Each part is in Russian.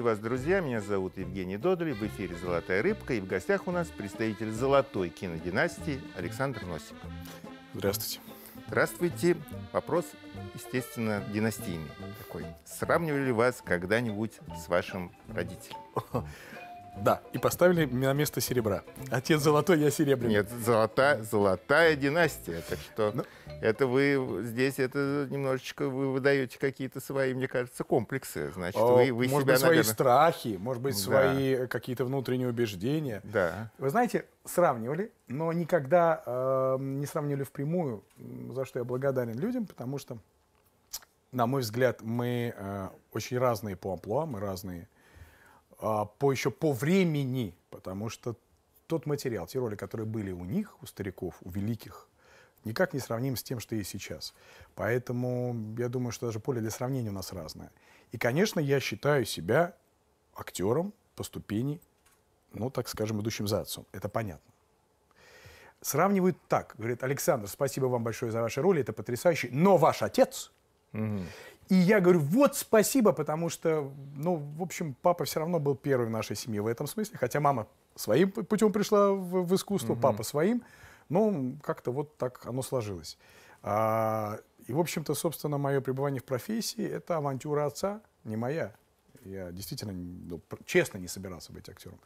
Приветствую вас, друзья. Меня зовут Евгений Додолев. В эфире «Золотая рыбка». И в гостях у нас представитель золотой кинодинастии Александр Носик. Здравствуйте. Здравствуйте. Вопрос, естественно, династийный такой. Сравнивали вас когда-нибудь с вашим родителем? Да, и поставили на место серебра. Отец золотой, я серебряный. Нет, золота, золотая династия. Так что ну, это вы здесь это немножечко вы выдаете какие-то свои, мне кажется, комплексы. Значит, о, вы, вы может себя, быть, наверное... свои страхи, может быть, да. свои какие-то внутренние убеждения. Да. Вы знаете, сравнивали, но никогда э, не сравнивали впрямую, за что я благодарен людям, потому что, на мой взгляд, мы э, очень разные по амплуа, мы разные а, по еще по времени, потому что тот материал, те роли, которые были у них, у стариков, у великих, никак не сравним с тем, что есть сейчас. Поэтому я думаю, что даже поле для сравнения у нас разное. И, конечно, я считаю себя актером по ступени, ну, так скажем, идущим за отцом. Это понятно. Сравнивают так. Говорит, Александр, спасибо вам большое за ваши роли, это потрясающе, но ваш отец... Угу. И я говорю, вот спасибо, потому что, ну, в общем, папа все равно был первый в нашей семье в этом смысле, хотя мама своим путем пришла в, в искусство, угу. папа своим, но ну, как-то вот так оно сложилось. А, и, в общем-то, собственно, мое пребывание в профессии – это авантюра отца, не моя. Я действительно, ну, честно, не собирался быть актером.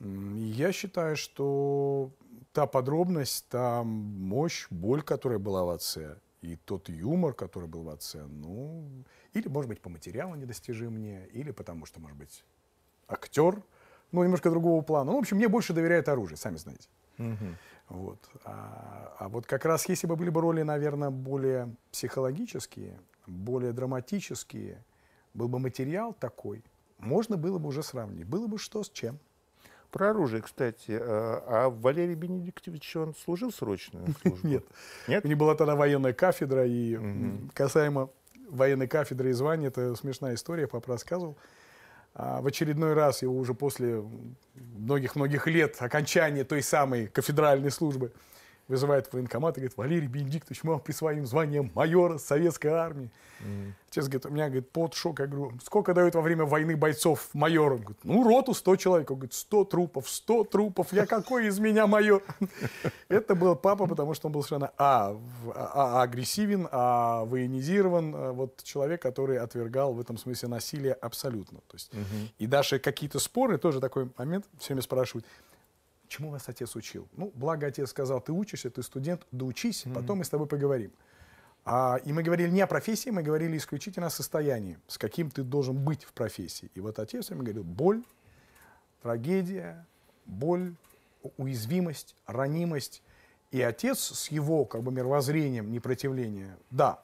Я считаю, что та подробность, та мощь, боль, которая была в отце – и тот юмор, который был в отце, ну, или, может быть, по материалу недостижимнее, или потому что, может быть, актер, ну, немножко другого плана. Ну, в общем, мне больше доверяет оружие, сами знаете. Угу. Вот. А, а вот как раз, если бы были бы роли, наверное, более психологические, более драматические, был бы материал такой, можно было бы уже сравнить. Было бы что с чем. Про оружие, кстати. Э, а Валерий Бенедиктович, он служил срочно? Нет. Нет? У него была тогда военная кафедра, и угу. касаемо военной кафедры и звания, это смешная история, папа рассказывал. А в очередной раз его уже после многих-многих лет окончания той самой кафедральной службы – вызывает военкомат и говорит, Валерий Бенедиктович, мы вам присвоим звание майора советской армии. Mm. Отец говорит, у меня говорит, под шок. Я говорю, сколько дают во время войны бойцов майорам? Говорит, ну, роту 100 человек. Он говорит, 100 трупов, 100 трупов, я какой из меня майор? Это был папа, потому что он был совершенно а, а, а, агрессивен, а военизирован. А, вот человек, который отвергал в этом смысле насилие абсолютно. То есть, mm-hmm. И даже какие-то споры, тоже такой момент, все время спрашивают, Чему вас отец учил? Ну, благо отец сказал, ты учишься, ты студент, да учись, mm-hmm. потом мы с тобой поговорим. А, и мы говорили не о профессии, мы говорили исключительно о состоянии, с каким ты должен быть в профессии. И вот отец мне говорил, боль, трагедия, боль, уязвимость, ранимость. И отец с его как бы мировоззрением непротивления, да.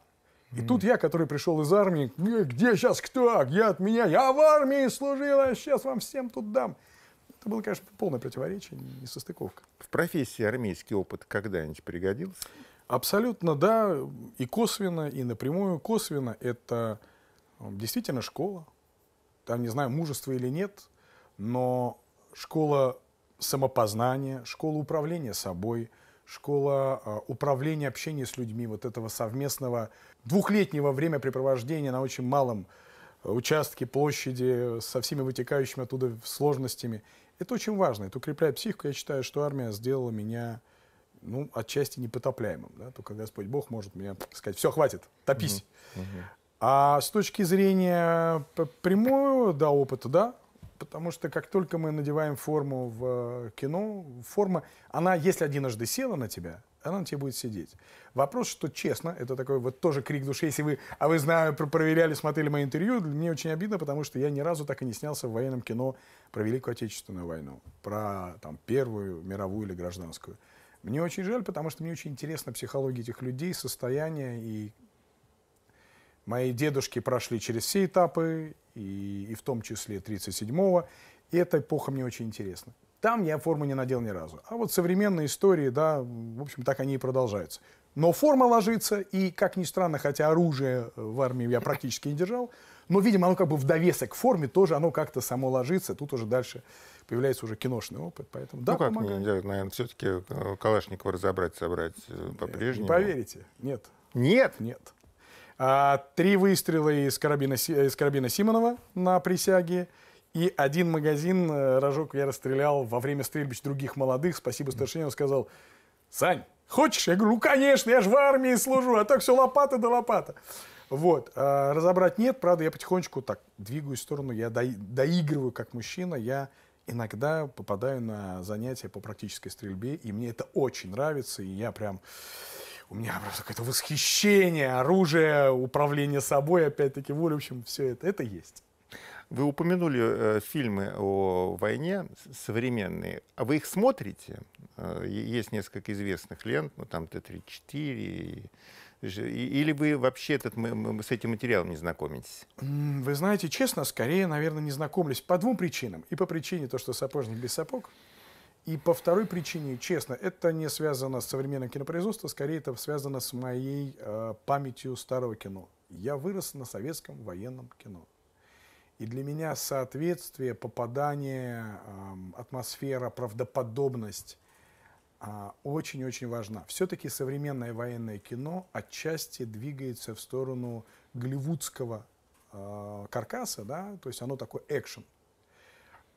И mm. тут я, который пришел из армии, где сейчас кто, я от меня, я в армии служил, а сейчас вам всем тут дам. Это было, конечно, полное противоречие, несостыковка. В профессии армейский опыт когда-нибудь пригодился? Абсолютно, да, и косвенно, и напрямую. Косвенно — это э, действительно школа. Там, не знаю, мужество или нет, но школа самопознания, школа управления собой, школа э, управления общения с людьми, вот этого совместного двухлетнего времяпрепровождения на очень малом э, участке, площади, со всеми вытекающими оттуда сложностями — это очень важно, это укрепляет психику. Я считаю, что армия сделала меня ну, отчасти непотопляемым. Да? Только Господь Бог может меня сказать, все, хватит, топись. Угу. А с точки зрения прямого да, опыта, да, потому что как только мы надеваем форму в э, кино, форма, она, если одинжды села на тебя, она на тебе будет сидеть. Вопрос, что честно, это такой вот тоже крик души, если вы, а вы знаю, проверяли, смотрели мои интервью, мне очень обидно, потому что я ни разу так и не снялся в военном кино про Великую Отечественную войну, про там Первую мировую или гражданскую. Мне очень жаль, потому что мне очень интересна психология этих людей, состояние и Мои дедушки прошли через все этапы, и, и в том числе 37-го. И эта эпоха мне очень интересна. Там я форму не надел ни разу. А вот современные истории, да, в общем, так они и продолжаются. Но форма ложится, и, как ни странно, хотя оружие в армии я практически не держал, но, видимо, оно как бы в довесок к форме тоже, оно как-то само ложится. Тут уже дальше появляется уже киношный опыт, поэтому да, Ну как, мне, наверное, все-таки э, Калашникова разобрать, собрать э, э, по-прежнему? Не поверите, нет. Нет? Нет. А, три выстрела из карабина, из карабина Симонова на присяге. И один магазин, э, рожок я расстрелял во время стрельбищ других молодых. Спасибо старшине, он сказал, Сань, хочешь? Я говорю, ну, конечно, я же в армии служу, а так все лопата да лопата. Вот, а, разобрать нет, правда, я потихонечку так двигаюсь в сторону, я доигрываю как мужчина, я иногда попадаю на занятия по практической стрельбе, и мне это очень нравится, и я прям у меня просто какое-то восхищение, оружие, управление собой, опять-таки воля, в общем, все это, это есть. Вы упомянули э, фильмы о войне современные. А вы их смотрите? Э, есть несколько известных лент, ну там Т-34. Или вы вообще этот, мы с этим материалом не знакомитесь? Вы знаете, честно, скорее, наверное, не знакомлюсь по двум причинам. И по причине то, что сапожник без сапог – и по второй причине, честно, это не связано с современным кинопроизводством, скорее это связано с моей э, памятью старого кино. Я вырос на советском военном кино. И для меня соответствие, попадание, э, атмосфера, правдоподобность а, очень-очень важна. Все-таки современное военное кино отчасти двигается в сторону голливудского а, каркаса, да, то есть оно такое экшен.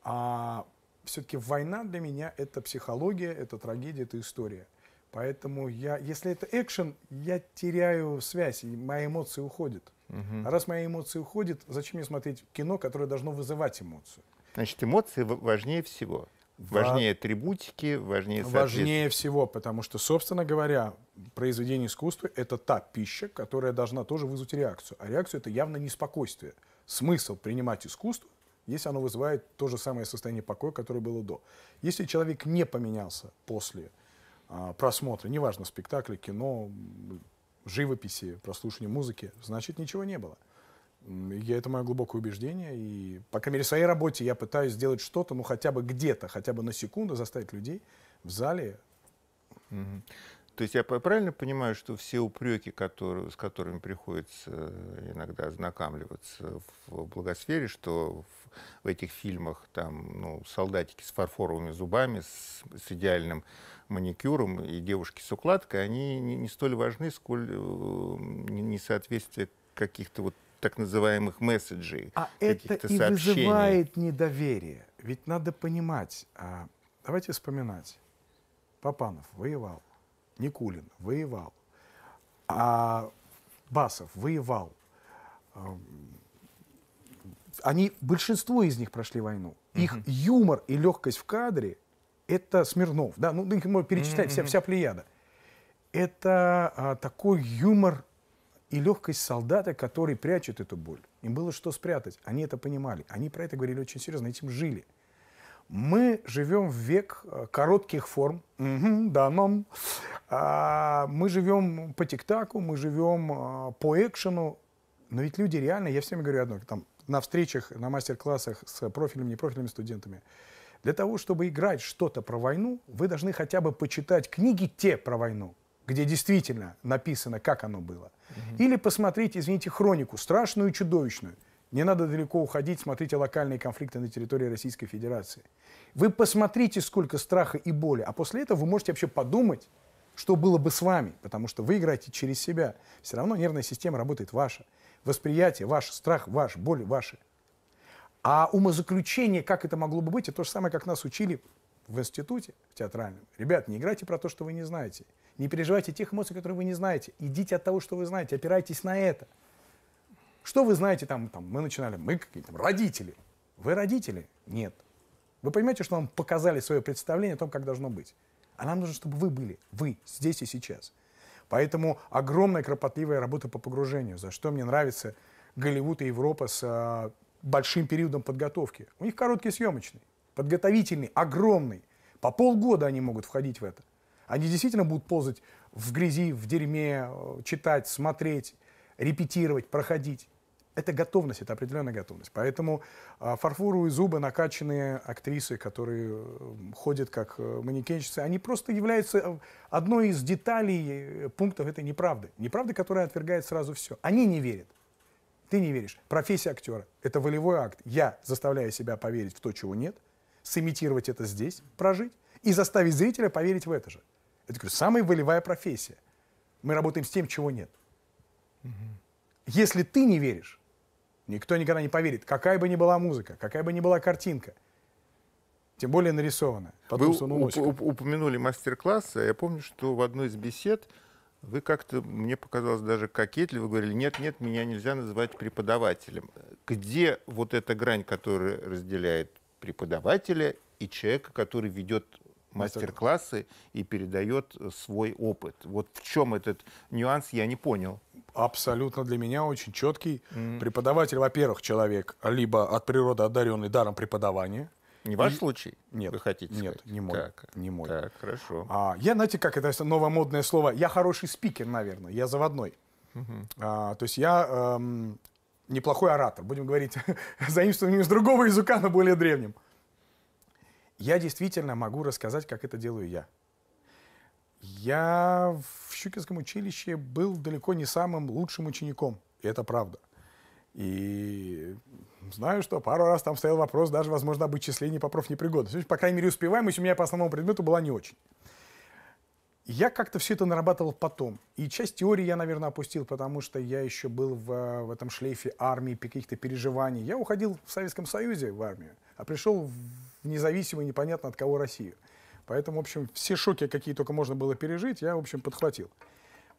А все-таки война для меня это психология, это трагедия, это история. Поэтому я, если это экшен, я теряю связь, и мои эмоции уходят. Угу. А раз мои эмоции уходят, зачем мне смотреть кино, которое должно вызывать эмоцию? Значит, эмоции важнее всего. Важнее Во... атрибутики, важнее Важнее всего, потому что, собственно говоря, произведение искусства — это та пища, которая должна тоже вызвать реакцию. А реакцию — это явно неспокойствие. Смысл принимать искусство если оно вызывает то же самое состояние покоя, которое было до. Если человек не поменялся после а, просмотра, неважно, спектакля, кино, живописи, прослушивания музыки, значит, ничего не было. Я, это мое глубокое убеждение, и, по крайней мере, в своей работе я пытаюсь сделать что-то, ну, хотя бы где-то, хотя бы на секунду заставить людей в зале Угу. То есть я правильно понимаю, что все упреки, которые, с которыми приходится э, иногда ознакомливаться в благосфере, что в, в этих фильмах там ну, солдатики с фарфоровыми зубами, с, с идеальным маникюром и девушки с укладкой, они не, не столь важны, сколь э, несоответствие каких-то вот так называемых месседжей. А это и сообщений. вызывает недоверие. Ведь надо понимать, а, давайте вспоминать. Папанов воевал Никулин воевал, а Басов воевал. Они, большинство из них прошли войну. Их mm юмор и легкость в кадре – это Смирнов. Да, ну, их можно перечитать, вся, вся плеяда. Это а, такой юмор и легкость солдата, который прячет эту боль. Им было что спрятать, они это понимали. Они про это говорили очень серьезно, этим жили – мы живем в век э, коротких форм. Угу, да, нам. А, мы живем по тиктаку, мы живем а, по экшену. Но ведь люди реально, я всем говорю одно, там, на встречах, на мастер-классах с профилем, непрофильными студентами. Для того, чтобы играть что-то про войну, вы должны хотя бы почитать книги те про войну, где действительно написано, как оно было. Угу. Или посмотреть, извините, хронику, страшную и чудовищную – не надо далеко уходить, смотрите локальные конфликты на территории Российской Федерации. Вы посмотрите, сколько страха и боли, а после этого вы можете вообще подумать, что было бы с вами, потому что вы играете через себя. Все равно нервная система работает ваша. Восприятие ваше, страх ваш, боль ваша. А умозаключение, как это могло бы быть, это то же самое, как нас учили в институте, в театральном. Ребят, не играйте про то, что вы не знаете. Не переживайте тех эмоций, которые вы не знаете. Идите от того, что вы знаете, опирайтесь на это. Что вы знаете там, там мы начинали, мы какие-то родители. Вы родители? Нет. Вы понимаете, что вам показали свое представление о том, как должно быть? А нам нужно, чтобы вы были, вы, здесь и сейчас. Поэтому огромная кропотливая работа по погружению, за что мне нравится Голливуд и Европа с а, большим периодом подготовки. У них короткий съемочный, подготовительный, огромный. По полгода они могут входить в это. Они действительно будут ползать в грязи, в дерьме, э, читать, смотреть, репетировать, проходить. Это готовность, это определенная готовность. Поэтому э, а, фарфоровые зубы, накачанные актрисы, которые э, ходят как э, манекенщицы, они просто являются э, одной из деталей пунктов этой неправды. Неправды, которая отвергает сразу все. Они не верят. Ты не веришь. Профессия актера – это волевой акт. Я заставляю себя поверить в то, чего нет, сымитировать это здесь, прожить, и заставить зрителя поверить в это же. Это, говорю, самая волевая профессия. Мы работаем с тем, чего нет. Если ты не веришь, Никто никогда не поверит, какая бы ни была музыка, какая бы ни была картинка. Тем более нарисована. вы уп уп упомянули мастер классы а Я помню, что в одной из бесед вы как-то, мне показалось, даже кокетливо говорили, нет-нет, меня нельзя называть преподавателем. Где вот эта грань, которая разделяет преподавателя и человека, который ведет мастер-классы и передает свой опыт? Вот в чем этот нюанс, я не понял абсолютно для меня очень четкий. Mm-hmm. Преподаватель, во-первых, человек либо от природы одаренный даром преподавания. Не ваш И... случай? Нет. Вы хотите Нет, сказать? не мой. Так, не мой. Так, хорошо. А, я, знаете, как это новомодное слово? Я хороший спикер, наверное. Я заводной. Mm-hmm. А, то есть я эм, неплохой оратор. Будем говорить, заимствованием из другого языка, но более древним. Я действительно могу рассказать, как это делаю я. Я в Щукинском училище был далеко не самым лучшим учеником, и это правда. И знаю, что пару раз там стоял вопрос даже, возможно, об отчислении по профнепригодности. По крайней мере, успеваемость у меня по основному предмету была не очень. Я как-то все это нарабатывал потом. И часть теории я, наверное, опустил, потому что я еще был в, в этом шлейфе армии, каких-то переживаний. Я уходил в Советском Союзе в армию, а пришел в независимую, непонятно от кого, Россию. Поэтому, в общем, все шоки, какие только можно было пережить, я, в общем, подхватил.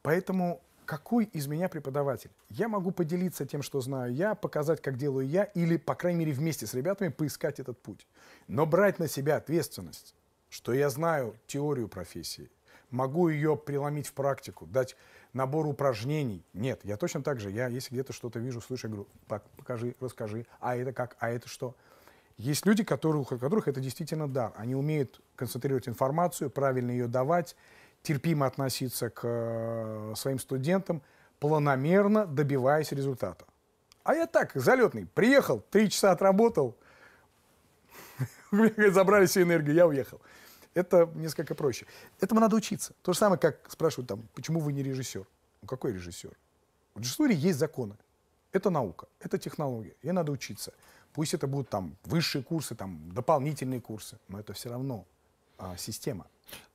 Поэтому какой из меня преподаватель? Я могу поделиться тем, что знаю я, показать, как делаю я, или, по крайней мере, вместе с ребятами поискать этот путь. Но брать на себя ответственность, что я знаю теорию профессии, могу ее преломить в практику, дать набор упражнений. Нет, я точно так же. Я, если где-то что-то вижу, слышу, я говорю, покажи, расскажи, а это как, а это что? Есть люди, которых, у которых это действительно дар. Они умеют концентрировать информацию, правильно ее давать, терпимо относиться к э, своим студентам, планомерно добиваясь результата. А я так, залетный, приехал, три часа отработал, забрали всю энергию, я уехал. Это несколько проще. Этому надо учиться. То же самое, как спрашивают там, почему вы не режиссер? Ну, какой режиссер? В режиссуре есть законы. Это наука, это технология, ей надо учиться. Пусть это будут там высшие курсы, там дополнительные курсы, но это все равно а, система.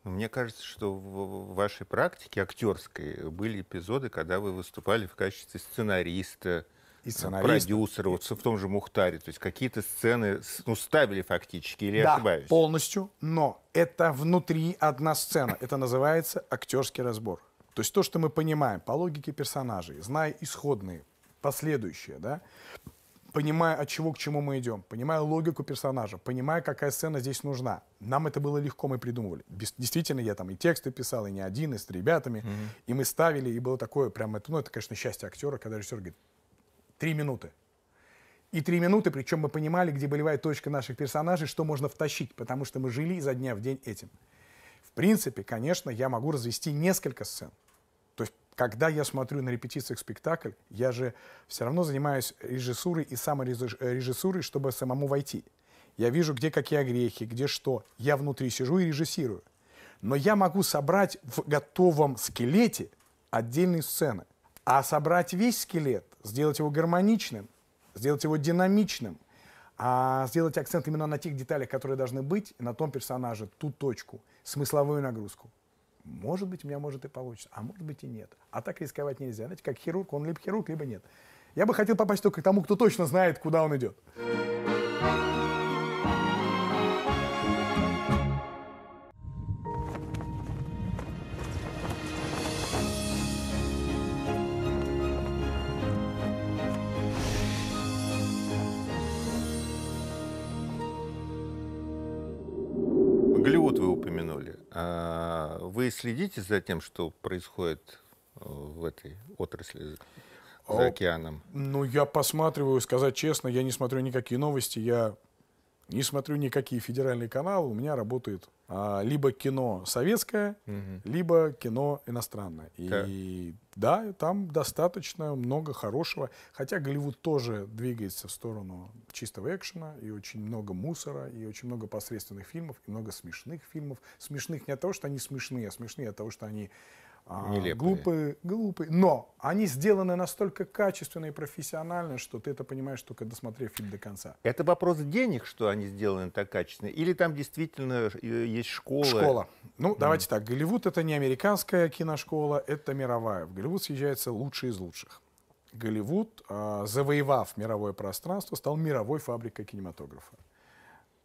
Мне кажется, что в вашей практике актерской были эпизоды, когда вы выступали в качестве сценариста, и э, сценарист. продюсера, вот в том же Мухтаре. То есть какие-то сцены ну, ставили фактически, или да, ошибаюсь? полностью, но это внутри одна сцена. Это называется актерский разбор. То есть то, что мы понимаем по логике персонажей, зная исходные, последующие, да, понимая, от чего к чему мы идем, понимая логику персонажа, понимая, какая сцена здесь нужна. Нам это было легко, мы придумывали. Действительно, я там и тексты писал, и не один, и с ребятами. Mm-hmm. И мы ставили, и было такое прям, это, ну, это, конечно, счастье актера, когда режиссер говорит, три минуты. И три минуты, причем мы понимали, где болевая точка наших персонажей, что можно втащить, потому что мы жили изо дня в день этим. В принципе, конечно, я могу развести несколько сцен когда я смотрю на репетициях спектакль, я же все равно занимаюсь режиссурой и саморежиссурой, э, чтобы самому войти. Я вижу, где какие огрехи, где что. Я внутри сижу и режиссирую. Но я могу собрать в готовом скелете отдельные сцены. А собрать весь скелет, сделать его гармоничным, сделать его динамичным, а сделать акцент именно на тех деталях, которые должны быть, на том персонаже, ту точку, смысловую нагрузку. Может быть, у меня может и получится, а может быть и нет. А так рисковать нельзя. Знаете, как хирург, он либо хирург, либо нет. Я бы хотел попасть только к тому, кто точно знает, куда он идет. следите за тем, что происходит э, в этой отрасли? за океаном? Ну, я посматриваю, сказать честно, я не смотрю никакие новости, я не смотрю никакие федеральные каналы, у меня работает а, либо кино советское, угу. либо кино иностранное. Okay. И да, там достаточно много хорошего, хотя Голливуд тоже двигается в сторону чистого экшена, и очень много мусора, и очень много посредственных фильмов, и много смешных фильмов. Смешных не от того, что они смешные, а смешные от того, что они а, нелепые. глупые, глупые. Но они сделаны настолько качественно и профессионально, что ты это понимаешь только досмотрев фильм до конца. Это вопрос денег, что они сделаны так качественно? Или там действительно э, есть школа? Школа. Ну, mm. давайте так. Голливуд — это не американская киношкола, это мировая. В Голливуд съезжаются лучшие из лучших. Голливуд, а, завоевав мировое пространство, стал мировой фабрикой кинематографа.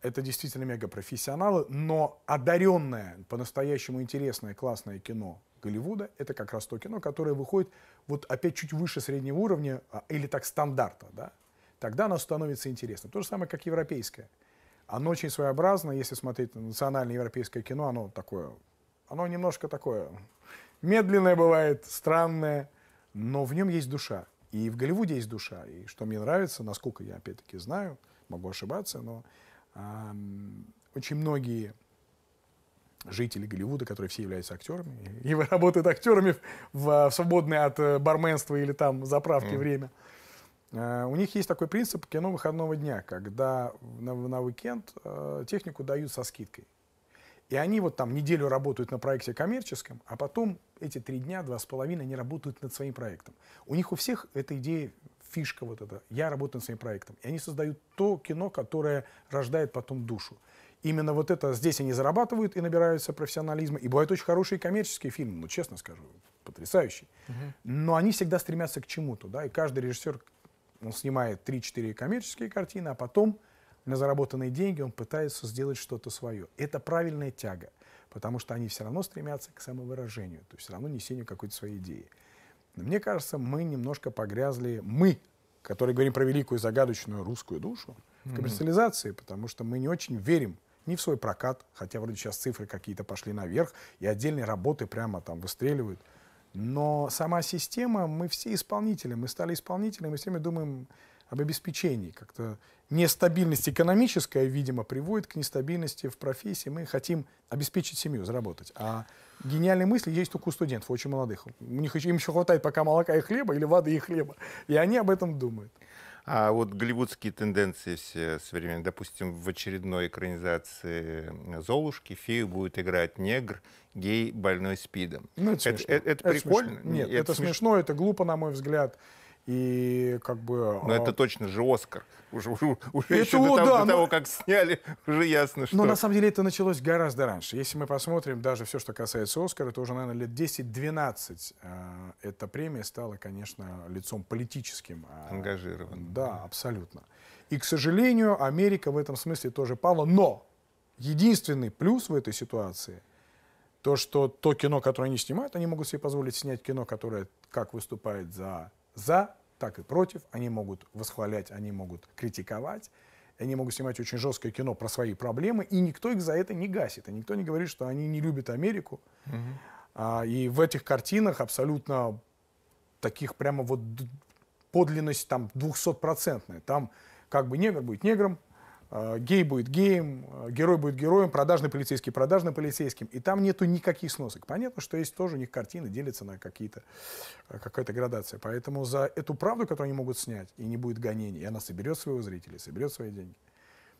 Это действительно мегапрофессионалы, но одаренное, по-настоящему интересное, классное кино Голливуда. Это как раз то кино, которое выходит вот опять чуть выше среднего уровня, а, или так стандарта, да. Тогда оно становится интересно. То же самое, как европейское. Оно очень своеобразно, если смотреть на национальное европейское кино, оно такое, оно немножко такое медленное бывает, странное, но в нем есть душа. И в Голливуде есть душа. И что мне нравится, насколько я опять-таки знаю, могу ошибаться, но э, очень многие жители Голливуда, которые все являются актерами, и, и работают актерами в, а, в свободное от э, барменства или там заправки mm. время. Э, у них есть такой принцип кино выходного дня, когда на, на уикенд э, технику дают со скидкой. И они вот там неделю работают на проекте коммерческом, а потом эти три дня, два с половиной, они работают над своим проектом. У них у всех эта идея, фишка вот эта. Я работаю над своим проектом. И они создают то кино, которое рождает потом душу. Именно вот это, здесь они зарабатывают и набираются профессионализма, и бывают очень хорошие коммерческие фильмы, ну, честно скажу, потрясающие. Угу. Но они всегда стремятся к чему-то, да, и каждый режиссер, он снимает 3-4 коммерческие картины, а потом на заработанные деньги он пытается сделать что-то свое. Это правильная тяга, потому что они все равно стремятся к самовыражению, то есть все равно несению какой-то своей идеи. Но мне кажется, мы немножко погрязли, мы, которые говорим про великую загадочную русскую душу, в коммерциализации, потому что мы не очень верим не в свой прокат, хотя вроде сейчас цифры какие-то пошли наверх, и отдельные работы прямо там выстреливают. Но сама система, мы все исполнители, мы стали исполнителями, мы все время думаем об обеспечении. Как-то нестабильность экономическая, видимо, приводит к нестабильности в профессии. Мы хотим обеспечить семью, заработать. А гениальные мысли есть только у студентов, очень молодых. У них, им еще хватает пока молока и хлеба, или воды и хлеба. И они об этом думают. А вот голливудские тенденции все современные, допустим, в очередной экранизации «Золушки» фею будет играть негр, гей, больной спидом. Ну, это, это, э, это, это прикольно? Смешно. Нет, это, это смеш... смешно, это глупо, на мой взгляд. И как бы... Но а... это точно же «Оскар». Уже, уже, уже это, еще о, до, того, да, до ну того, как сняли, уже ясно, что... Но на самом деле это началось гораздо раньше. Если мы посмотрим даже все, что касается «Оскара», то уже, наверное, лет 10-12 э, эта премия стала, конечно, лицом политическим. Э, Ангажированным. Да, абсолютно. И, к сожалению, Америка в этом смысле тоже пала. Но единственный плюс в этой ситуации — то, что то кино, которое они снимают, они могут себе позволить снять кино, которое как выступает за за так и против, они могут восхвалять, они могут критиковать, они могут снимать очень жесткое кино про свои проблемы, и никто их за это не гасит, и никто не говорит, что они не любят Америку. Угу. А, и в этих картинах абсолютно таких прямо вот подлинность там 200-процентная. Там как бы негр будет негром, а, гей будет геем, а, герой будет героем, продажный полицейский продажным полицейским. И там нету никаких сносок. Понятно, что есть тоже у них картины, делятся на какие-то, а, какая-то градация. Поэтому за эту правду, которую они могут снять, и не будет гонений, и она соберет своего зрителя, соберет свои деньги,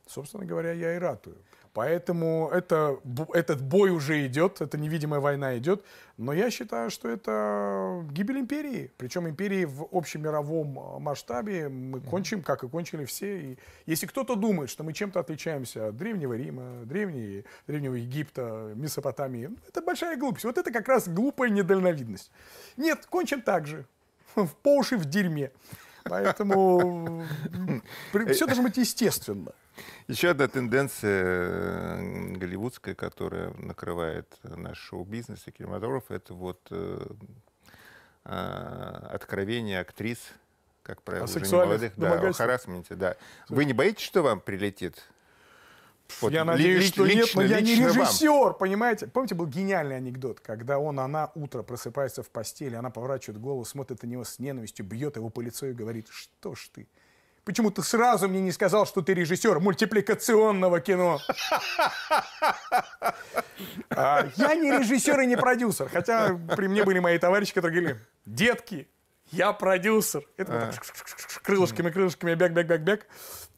собственно говоря, я и ратую. Поэтому это, этот бой уже идет, эта невидимая война идет, но я считаю, что это гибель империи, причем империи в общемировом а, масштабе. Мы кончим, как и кончили все. И если кто-то думает, что мы чем-то отличаемся от Древнего Рима, Древней, Древнего Египта, Месопотамии, ну, это большая глупость. Вот это как раз глупая недальновидность. Нет, кончим так же, в по уши в дерьме. Поэтому все должно быть естественно. Еще одна тенденция э, голливудская, которая накрывает наш шоу-бизнес и кинематограф, это вот э, а, откровение актрис, как правило, а уже молодых, да, о харасменте, да. Вы не боитесь, что вам прилетит вот, я надеюсь, ли, что лично, нет, но я не режиссер, вам. понимаете? Помните, был гениальный анекдот, когда он, она утро просыпается в постели, она поворачивает голову, смотрит на него с ненавистью, бьет его по лицу и говорит, что ж ты? Почему ты сразу мне не сказал, что ты режиссер мультипликационного кино? А я не режиссер и не продюсер, хотя при мне были мои товарищи, которые говорили, детки, я продюсер. Это крылышками, крылышками, бег, бег, бег, бег.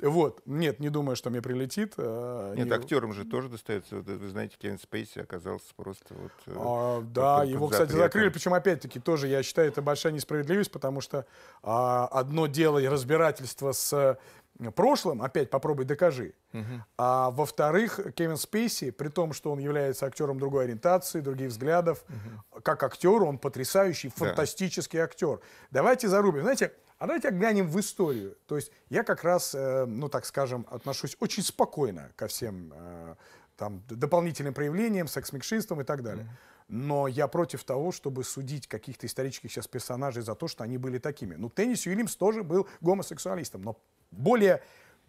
Вот. Нет, не думаю, что мне прилетит. А, Нет, не... актерам же тоже достается. Вы знаете, Кевин Спейси оказался просто вот... Э, а, да, под, его, под кстати, закрыли. Причем, опять-таки, тоже, я считаю, это большая несправедливость, потому что а, одно дело и разбирательство с э, прошлым, опять попробуй докажи. А во-вторых, Кевин Спейси, при том, что он является актером другой ориентации, других взглядов, как актер, он потрясающий, фантастический актер. Давайте зарубим. Знаете, а давайте глянем в историю. То есть я как раз, э, ну так скажем, отношусь очень спокойно ко всем э, там, дополнительным проявлениям, секс-микшистам и так далее. Но я против того, чтобы судить каких-то исторических сейчас персонажей за то, что они были такими. Ну, Теннис Уильямс тоже был гомосексуалистом, но более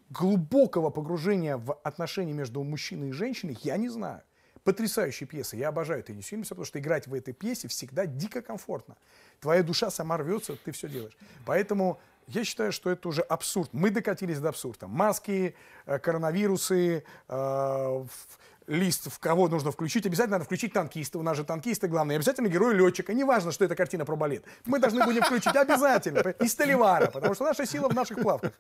глубокого погружения в отношения между мужчиной и женщиной я не знаю. Потрясающая пьеса. Я обожаю Теннис Уильямса, потому что играть в этой пьесе всегда дико комфортно. Твоя душа сама рвется, ты все делаешь. Поэтому я считаю, что это уже абсурд. Мы докатились до абсурда. Маски, э, коронавирусы, э, лист, в кого нужно включить. Обязательно надо включить танкиста. У нас же танкисты главные. Обязательно герой летчика. Не важно, что это картина про балет. Мы должны будем включить обязательно. Из Толивара. Потому что наша сила в наших плавках.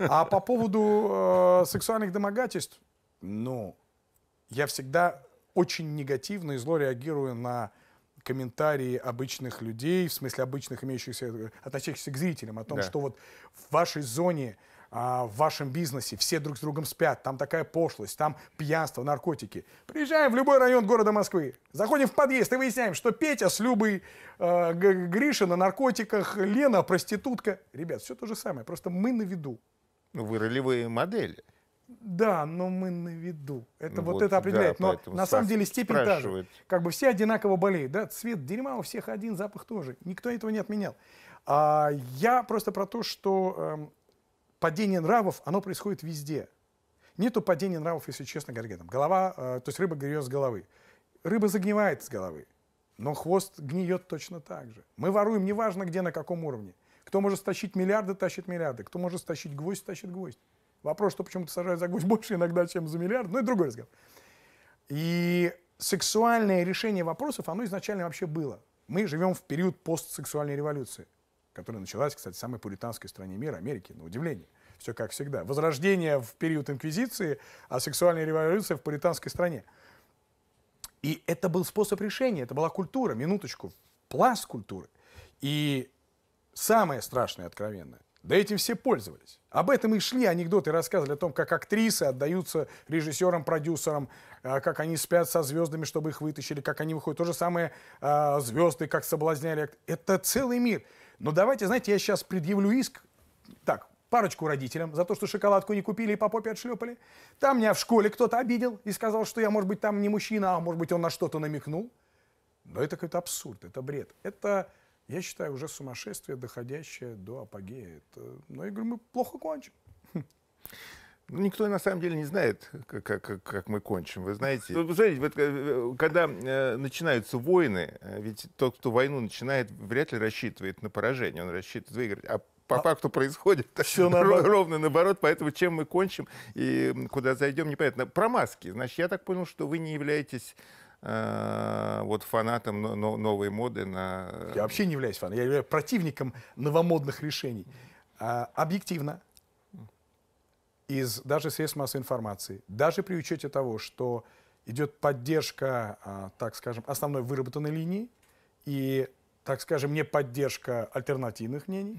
А по поводу э, сексуальных домогательств, ну, я всегда очень негативно и зло реагирую на комментарии обычных людей, в смысле обычных, имеющихся, относящихся к зрителям, о том, да. что вот в вашей зоне а, в вашем бизнесе, все друг с другом спят, там такая пошлость, там пьянство, наркотики. Приезжаем в любой район города Москвы, заходим в подъезд и выясняем, что Петя с Любой, э, а, Гриша на наркотиках, Лена проститутка. Ребят, все то же самое, просто мы на виду. Ну, вы ролевые модели. Да, но мы на виду. Это вот, вот это определяет. Да, но на самом деле степень спрашивает. та же. Как бы все одинаково болеют. Да? Цвет дерьма у всех один, запах тоже. Никто этого не отменял. А, я просто про то, что эм, падение нравов, оно происходит везде. Нету падения нравов, если честно говоря. Там, голова, э, то есть рыба гниет с головы. Рыба загнивает с головы. Но хвост гниет точно так же. Мы воруем, неважно где, на каком уровне. Кто может стащить миллиарды, тащит миллиарды. Кто может стащить гвоздь, тащит гвоздь. Вопрос, что почему-то сажают за гусь больше иногда, чем за миллиард, ну и другой разговор. И сексуальное решение вопросов, оно изначально вообще было. Мы живем в период постсексуальной революции, которая началась, кстати, в самой пуританской стране мира, Америки, на удивление. Все как всегда. Возрождение в период инквизиции, а сексуальная революция в пуританской стране. И это был способ решения, это была культура, минуточку, пласт культуры. И самое страшное, откровенное, да этим все пользовались. Об этом и шли анекдоты, рассказывали о том, как актрисы отдаются режиссерам, продюсерам, э, как они спят со звездами, чтобы их вытащили, как они выходят. То же самое э, звезды, как соблазняли. Это целый мир. Но давайте, знаете, я сейчас предъявлю иск, так, парочку родителям за то, что шоколадку не купили и по попе отшлепали. Там меня в школе кто-то обидел и сказал, что я, может быть, там не мужчина, а может быть, он на что-то намекнул. Но это какой-то абсурд, это бред. Это я считаю, уже сумасшествие, доходящее до апогея. Это, но ну, я говорю, мы плохо кончим. Ну, никто на самом деле не знает, как, как, как мы кончим, вы знаете. Вы ну, знаете, вот, э, э, когда э, начинаются войны, э, ведь тот, кто войну начинает, вряд ли рассчитывает на поражение, он рассчитывает выиграть. А по а, факту происходит все наоборот. ровно наоборот, поэтому чем мы кончим и куда зайдем, непонятно. Про маски. Значит, я так понял, что вы не являетесь Э, вот фанатом новой моды на... Э, я вообще не являюсь фаном, я являюсь противником новомодных решений. А, объективно, из даже средств массовой информации, даже при учете того, что идет поддержка, а, так скажем, основной выработанной линии и, так скажем, не поддержка альтернативных мнений,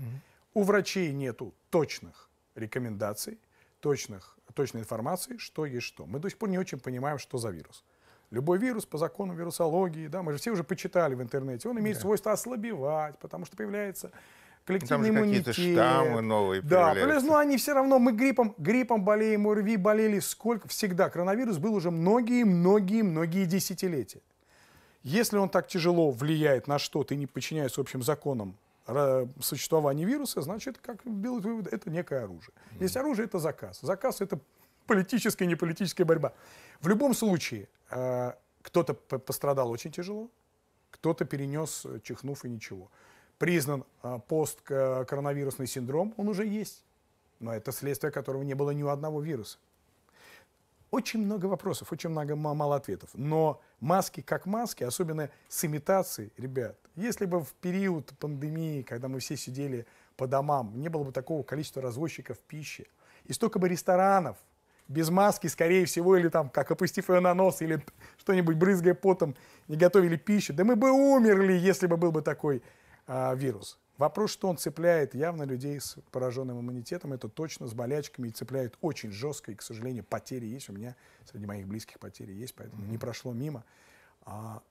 у врачей нету точных рекомендаций, точных, точной информации, что есть что. Мы до сих пор не очень понимаем, что за вирус. Mm Любой вирус по закону вирусологии, да, мы же все уже почитали в интернете, он имеет да. свойство ослабевать, потому что появляется коллективный Там иммунитет. штаммы новые Да, плюс, ну они все равно, мы гриппом, гриппом болеем, ОРВИ болели сколько, всегда. Коронавирус был уже многие-многие-многие десятилетия. Если он так тяжело влияет на что-то и не подчиняется общим законам существования вируса, значит, как Билл это некое оружие. Если оружие, это заказ. Заказ — это политическая и неполитическая борьба. В любом случае, э, кто-то пострадал очень тяжело, кто-то перенес, э, чихнув и ничего. Признан э, посткоронавирусный синдром, он уже есть, но это следствие которого не было ни у одного вируса. Очень много вопросов, очень много мало ответов. Но маски как маски, особенно с имитацией, ребят, если бы в период пандемии, когда мы все сидели по домам, не было бы такого количества развозчиков пищи, и столько бы ресторанов без маски, скорее всего, или там, как опустив ее на нос, или что-нибудь брызгая потом, не готовили пищу. Да мы бы умерли, если бы был бы такой а, вирус. Вопрос, что он цепляет явно людей с пораженным иммунитетом, это точно с болячками и цепляет очень жестко. И, к сожалению, потери есть. У меня среди моих близких потери есть, поэтому mm-hmm. не прошло мимо. А,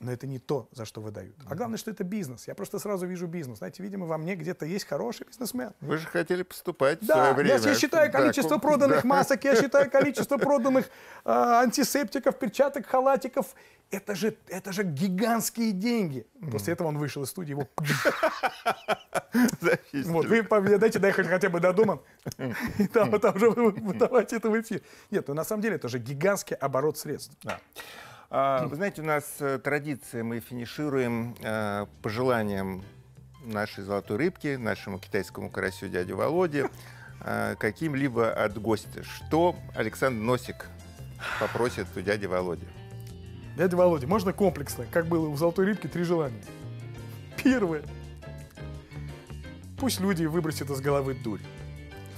но это не то, за что выдают. А главное, что это бизнес. Я просто сразу вижу бизнес. Знаете, видимо, во мне где-то есть хороший бизнесмен. Вы же хотели поступать да, в свое время. Я, я считаю количество да, проданных да. масок, я считаю количество проданных э, антисептиков, перчаток, халатиков. Это же, это же гигантские деньги. После этого он вышел из студии, его... Вот, вы дайте доехать хотя бы до дома. И там, там же выдавать это в эфир. Нет, ну, на самом деле это же гигантский оборот средств. Да. А, вы знаете, у нас э, традиция, мы финишируем э, пожеланием нашей золотой рыбки, нашему китайскому карасю дяде Володе, э, каким-либо от гостя. Что Александр Носик попросит у дяди Володи? Дядя Володя, можно комплексно, как было у золотой рыбки, три желания. Первое. Пусть люди выбросят из головы дурь.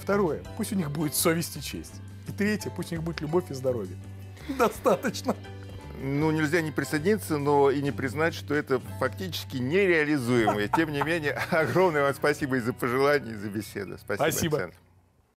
Второе. Пусть у них будет совесть и честь. И третье. Пусть у них будет любовь и здоровье. Достаточно ну, нельзя не присоединиться, но и не признать, что это фактически нереализуемое. Тем не менее, огромное вам спасибо и за пожелания, и за беседу. Спасибо, спасибо.